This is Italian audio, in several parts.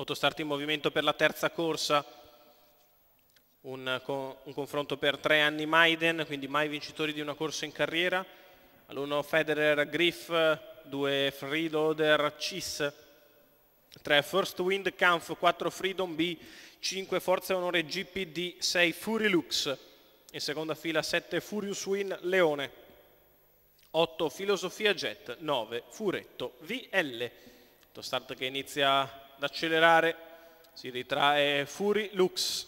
Autostart in movimento per la terza corsa, un, un confronto per tre anni Maiden, quindi mai vincitori di una corsa in carriera, all'uno Federer Griff, due Freeloader Cis, tre First Wind Kampf, quattro Freedom B, cinque Forza Onore GPD, sei Fury Lux, in seconda fila sette Furious Win Leone, 8 Filosofia Jet, 9 Furetto VL. Start che inizia ad accelerare, si ritrae Fury Lux.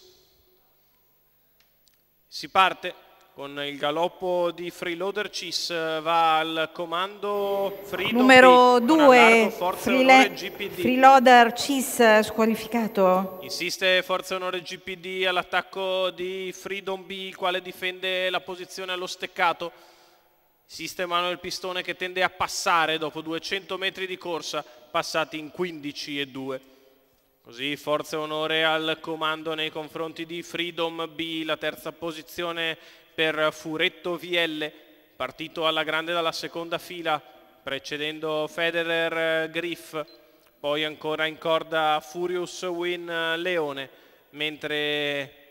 Si parte con il galoppo di freeloader Cis va al comando Freedom numero 2 freeloader Cis squalificato insiste Forza Onore GPD all'attacco di Freedom B il quale difende la posizione allo steccato insiste Manuel Pistone che tende a passare dopo 200 metri di corsa passati in 15 e 2. Così forza e onore al comando nei confronti di Freedom B, la terza posizione per Furetto VL, partito alla grande dalla seconda fila, precedendo Federer Griff, poi ancora in corda Furious Win Leone, mentre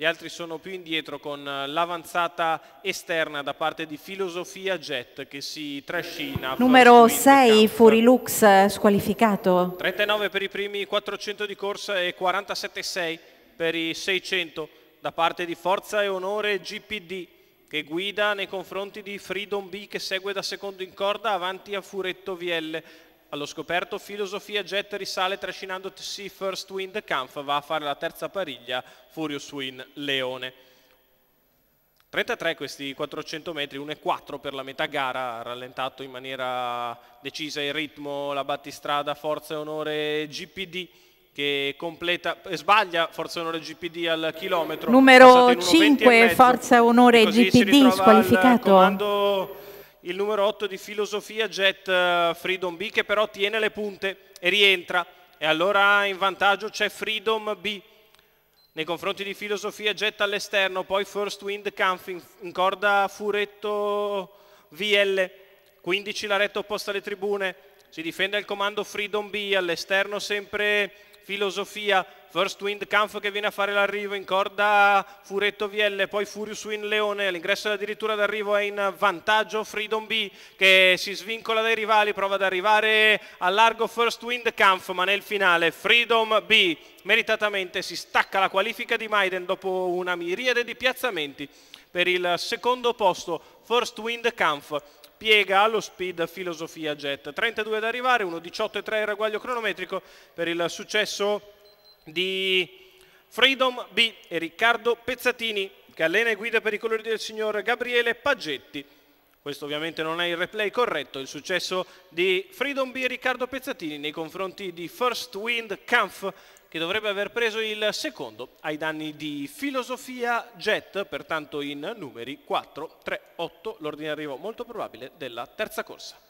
gli altri sono più indietro con eh, l'avanzata esterna da parte di Filosofia Jet che si trascina. Numero 6 Furilux eh, squalificato. 39 per i primi 400 di corsa e 47,6 per i 600 da parte di Forza e Onore GPD che guida nei confronti di Freedom B che segue da secondo in corda avanti a Furetto VL. Allo scoperto filosofia jet risale trascinandosi First Wind Kampf va a fare la terza pariglia Furious wind Leone. 33 questi 400 metri, 1,4 per la metà gara, rallentato in maniera decisa il ritmo, la battistrada, forza e onore GPD che completa, eh, sbaglia forza e onore GPD al chilometro. Numero 5, mezzo, forza e onore GPD squalificato il numero 8 di filosofia Jet eh, Freedom B che però tiene le punte e rientra e allora in vantaggio c'è Freedom B nei confronti di filosofia Jet all'esterno, poi First Wind Camping in corda Furetto VL, 15 la retta opposta alle tribune, si difende il comando Freedom B, all'esterno sempre filosofia First Wind Kampf che viene a fare l'arrivo, in corda Furetto Vielle, poi Furious Wind Leone, l'ingresso addirittura d'arrivo è in vantaggio Freedom B che si svincola dai rivali, prova ad arrivare a largo First Wind Kampf ma nel finale Freedom B meritatamente si stacca la qualifica di Maiden dopo una miriade di piazzamenti per il secondo posto First Wind Kampf piega allo speed filosofia jet 32 ad arrivare 1.18.3 il raguaglio cronometrico per il successo di Freedom B e Riccardo Pezzatini, che allena e guida per i colori del signor Gabriele Paggetti. Questo ovviamente non è il replay corretto, il successo di Freedom B e Riccardo Pezzatini nei confronti di First Wind Kampf, che dovrebbe aver preso il secondo ai danni di Filosofia Jet, pertanto in numeri 4-3-8, l'ordine arrivo molto probabile della terza corsa.